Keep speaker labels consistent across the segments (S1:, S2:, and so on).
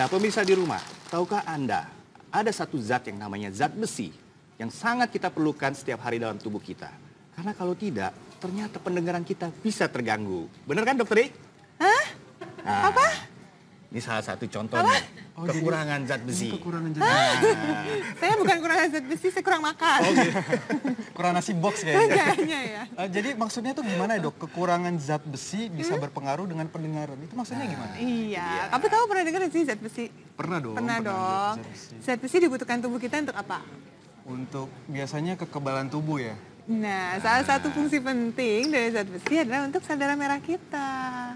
S1: Nah, pemirsa di rumah, tahukah Anda ada satu zat yang namanya zat besi yang sangat kita perlukan setiap hari dalam tubuh kita. Karena kalau tidak, ternyata pendengaran kita bisa terganggu. Benar kan, Dokter Hah? Nah, Apa? Ini salah satu
S2: contohnya. Oh, kekurangan zat besi. Kekurangan zat besi.
S3: saya bukan kekurangan zat besi, saya kurang makan. Oh, gitu.
S2: kurang nasi box kayaknya. Kayaknya ya. Uh, jadi maksudnya itu gimana ya, dok? Kekurangan zat besi bisa hmm? berpengaruh dengan pendengaran. Itu
S3: maksudnya nah, gimana? Iya. Tapi kamu pernah dengar sih zat besi?
S2: Pernah dong. Pernah, pernah dong. Zat besi.
S3: zat besi dibutuhkan tubuh kita untuk apa?
S2: Untuk biasanya kekebalan tubuh ya.
S3: Nah, salah satu nah. fungsi penting dari zat besi adalah untuk sel darah merah kita.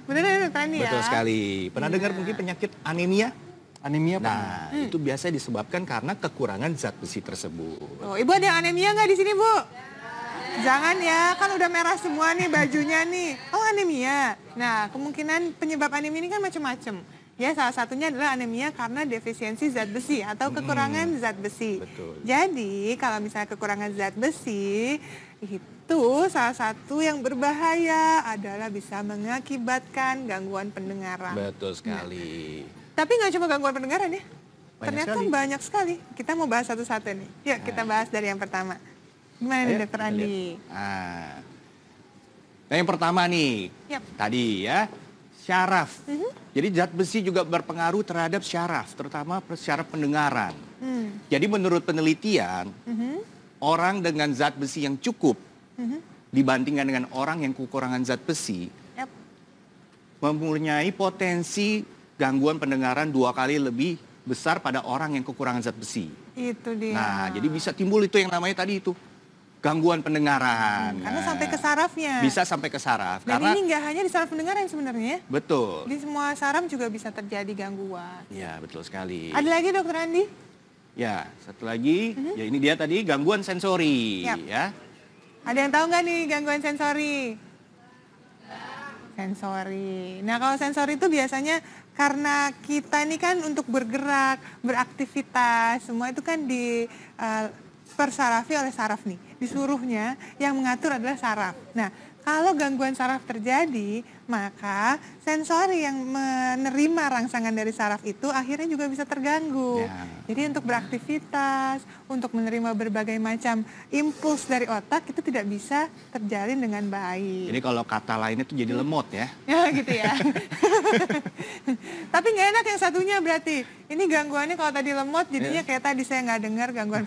S3: Benar ya, Fani ya? Betul sekali.
S1: Pernah dengar iya. mungkin penyakit anemia? Anemia apa? Nah, hmm. itu biasa disebabkan karena kekurangan zat besi tersebut.
S3: Oh, Ibu ada yang anemia nggak di sini, Bu? Jangan ya, kan udah merah semua nih bajunya nih. Oh, anemia. Nah, kemungkinan penyebab anemia ini kan macam-macam. Ya, salah satunya adalah anemia karena defisiensi zat besi atau hmm, kekurangan hmm. zat besi. Betul. Jadi, kalau misalnya kekurangan zat besi itu salah satu yang berbahaya adalah bisa mengakibatkan gangguan pendengaran. Betul
S1: nah, sekali. Ya.
S3: tapi nggak cuma gangguan pendengaran ya.
S1: Banyak Ternyata sekali.
S3: banyak sekali. Kita mau bahas satu-satu nih. Yuk, kita nah. bahas dari yang pertama. Gimana nih, Dokter Andi?
S1: Nah. nah, yang pertama nih. Yep. Tadi ya, syaraf. Mm -hmm. Jadi zat besi juga berpengaruh terhadap syaraf, terutama syaraf pendengaran. Mm. Jadi menurut penelitian, mm -hmm. orang dengan zat besi yang cukup mm -hmm. dibandingkan dengan orang yang kekurangan zat besi, yep. mempunyai potensi gangguan pendengaran dua kali lebih besar pada orang yang kekurangan zat besi.
S3: Itu dia. Nah,
S1: jadi bisa timbul itu yang namanya tadi itu gangguan pendengaran. karena nah, sampai ke
S3: sarafnya. Bisa
S1: sampai ke saraf. Dan karena, ini
S3: nggak hanya di saraf pendengaran sebenarnya. Ya.
S1: Betul. Di
S3: semua saraf juga bisa terjadi gangguan.
S1: Ya betul sekali. Ada
S3: lagi dokter Andi?
S1: Ya satu lagi, mm -hmm. ya ini dia tadi gangguan sensori. Yap. Ya.
S3: Ada yang tahu nggak nih gangguan sensori? sensori. Nah kalau sensori itu biasanya karena kita ini kan untuk bergerak, beraktivitas, semua itu kan di uh, persarafi oleh saraf nih. Disuruhnya yang mengatur adalah saraf. Nah, kalau gangguan saraf terjadi, maka sensori yang menerima rangsangan dari saraf itu akhirnya juga bisa terganggu. Ya. Jadi untuk beraktivitas, untuk menerima berbagai macam impuls dari otak itu tidak bisa terjalin dengan baik. Jadi
S1: kalau kata lainnya itu jadi lemot ya?
S3: Ya gitu ya. Tapi nggak enak yang satunya berarti. Ini gangguannya kalau tadi lemot jadinya ya. kayak tadi saya nggak dengar gangguan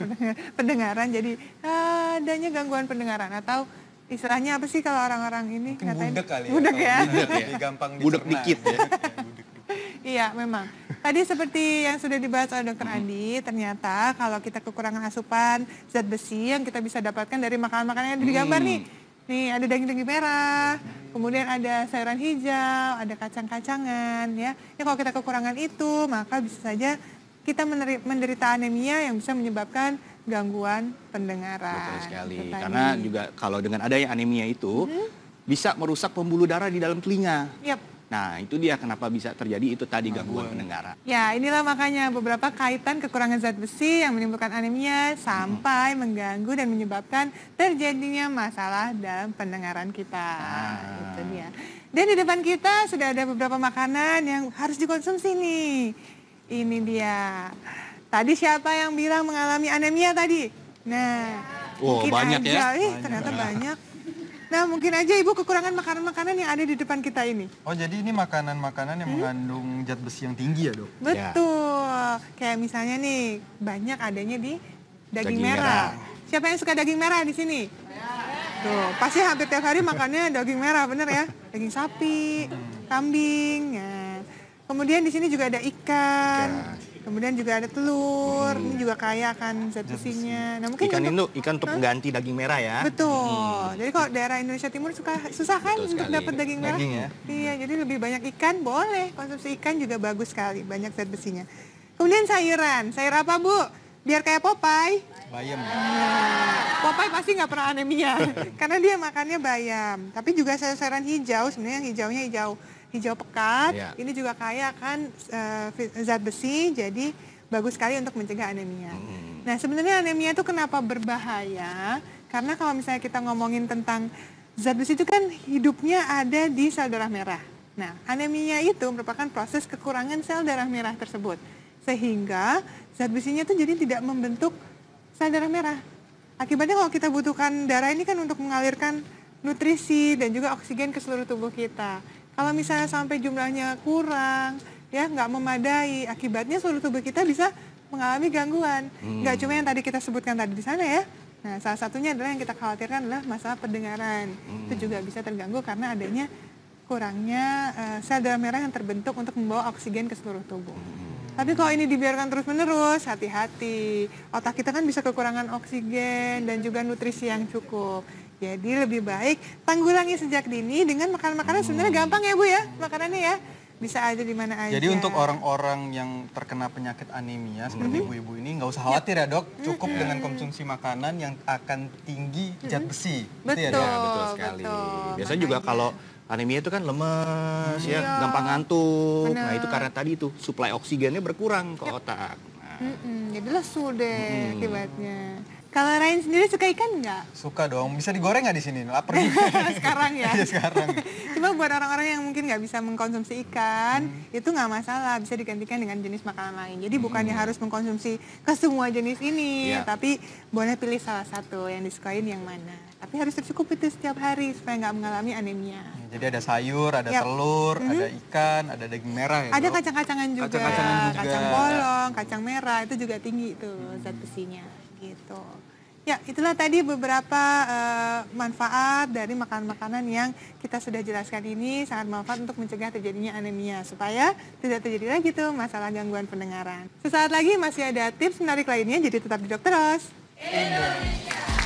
S3: pendengaran. Jadi ah, adanya gangguan pendengaran atau istilahnya apa sih kalau orang-orang ini katanya
S2: budek kali ya. Budek ya. Budek ya. ya. gampang budek dikit ya.
S3: iya, memang. Tadi seperti yang sudah dibahas oleh dokter hmm. Andi, ternyata kalau kita kekurangan asupan zat besi yang kita bisa dapatkan dari makanan-makanan yang digambar hmm. nih. Nih ada daging-daging merah, kemudian ada sayuran hijau, ada kacang-kacangan ya. Ya kalau kita kekurangan itu, maka bisa saja kita menderita anemia yang bisa menyebabkan gangguan pendengaran. Betul sekali. Karena
S1: juga kalau dengan adanya anemia itu hmm? bisa merusak pembuluh darah di dalam telinga. Yep. Nah, itu dia kenapa bisa terjadi itu tadi gangguan pendengaran.
S3: Ya, inilah makanya beberapa kaitan kekurangan zat besi yang menimbulkan anemia sampai hmm. mengganggu dan menyebabkan terjadinya masalah dalam pendengaran kita. Ah. Itu dia. Dan di depan kita sudah ada beberapa makanan yang harus dikonsumsi nih. Ini dia. Tadi siapa yang bilang mengalami anemia tadi? Nah,
S2: wow, mungkin banyak ya. aja, ya. Eh, ternyata banyak.
S3: Nah, mungkin aja Ibu kekurangan makanan-makanan yang ada di depan kita ini.
S2: Oh, jadi ini makanan-makanan yang hmm? mengandung zat besi yang tinggi ya, Dok? Betul.
S3: Ya. Kayak misalnya nih, banyak adanya di daging,
S2: daging merah.
S3: merah. Siapa yang suka daging merah di sini? Tuh, pasti hampir tiap hari makannya daging merah, bener ya? Daging sapi, hmm. kambing, ya. Kemudian di sini juga ada ikan. Ya Kemudian juga ada telur, hmm. ini juga kaya akan zat besinya. Nah, mungkin ikan untuk,
S1: itu ikan untuk mengganti daging merah ya. Betul. Hmm.
S2: Jadi
S3: kalau daerah Indonesia Timur suka susah kan untuk dapat daging merah? ya. Iya, jadi lebih banyak ikan boleh. Konsumsi ikan juga bagus sekali, banyak zat besinya. Kemudian sayuran. Sayur apa, Bu? Biar kayak Popeye.
S2: Bayam. Nah,
S3: Popeye pasti nggak pernah anemia karena dia makannya bayam. Tapi juga sayur-sayuran hijau, sebenarnya hijaunya hijau hijau pekat. Ya. Ini juga kaya akan uh, zat besi, jadi bagus sekali untuk mencegah anemia. Hmm. Nah, sebenarnya anemia itu kenapa berbahaya? Karena kalau misalnya kita ngomongin tentang zat besi itu kan hidupnya ada di sel darah merah. Nah, anemia itu merupakan proses kekurangan sel darah merah tersebut. Sehingga zat besinya itu jadi tidak membentuk sel darah merah. Akibatnya kalau kita butuhkan darah ini kan untuk mengalirkan nutrisi dan juga oksigen ke seluruh tubuh kita. Kalau misalnya sampai jumlahnya kurang, ya nggak memadai, akibatnya seluruh tubuh kita bisa mengalami gangguan. Hmm. Nggak cuma yang tadi kita sebutkan tadi di sana ya. Nah, salah satunya adalah yang kita khawatirkan adalah masalah pendengaran. Hmm. Itu juga bisa terganggu karena adanya kurangnya uh, sel darah merah yang terbentuk untuk membawa oksigen ke seluruh tubuh. Hmm. Tapi kalau ini dibiarkan terus-menerus, hati-hati. Otak kita kan bisa kekurangan oksigen dan juga nutrisi yang cukup. Jadi lebih baik tanggulangi sejak dini dengan makanan-makanan hmm. sebenarnya gampang ya Bu ya makanannya ya bisa aja di mana aja. Jadi untuk
S2: orang-orang yang terkena penyakit anemia seperti hmm. ibu-ibu ini nggak usah khawatir ya dok, hmm. cukup mm dengan konsumsi makanan yang akan tinggi hmm. zat besi. Gitu ya, betul, ya, betul sekali.
S1: Betul. Biasanya juga kalau anemia itu kan lemes hmm. ya, iya. gampang ngantuk. Bener. Nah itu karena tadi itu suplai oksigennya berkurang ke otak.
S3: Nah. Mm -mm, jadi lesu deh mm -mm. akibatnya. Kalau Ryan sendiri suka ikan nggak?
S2: Suka dong. Bisa digoreng nggak di sini? Lapar.
S3: sekarang ya. Iya sekarang. Cuma buat orang-orang yang mungkin nggak bisa mengkonsumsi ikan, hmm. itu nggak masalah. Bisa digantikan dengan jenis makanan lain. Jadi hmm. bukannya harus mengkonsumsi ke semua jenis ini, yeah. tapi boleh pilih salah satu yang disukain yang mana. Tapi harus tercukup itu setiap hari supaya nggak mengalami anemia. Hmm,
S2: jadi ada sayur, ada yep. Iya. telur, -hmm. ada ikan, ada daging merah ya. Ada
S3: kacang-kacangan juga. Kacang-kacangan juga. Kacang polong, kacang merah itu juga tinggi tuh hmm. zat besinya gitu. Ya, itulah tadi beberapa uh, manfaat dari makanan-makanan yang kita sudah jelaskan ini sangat manfaat untuk mencegah terjadinya anemia supaya tidak terjadi lagi tuh masalah gangguan pendengaran. Sesaat lagi masih ada tips menarik lainnya jadi tetap di Dokteros.
S2: Indonesia.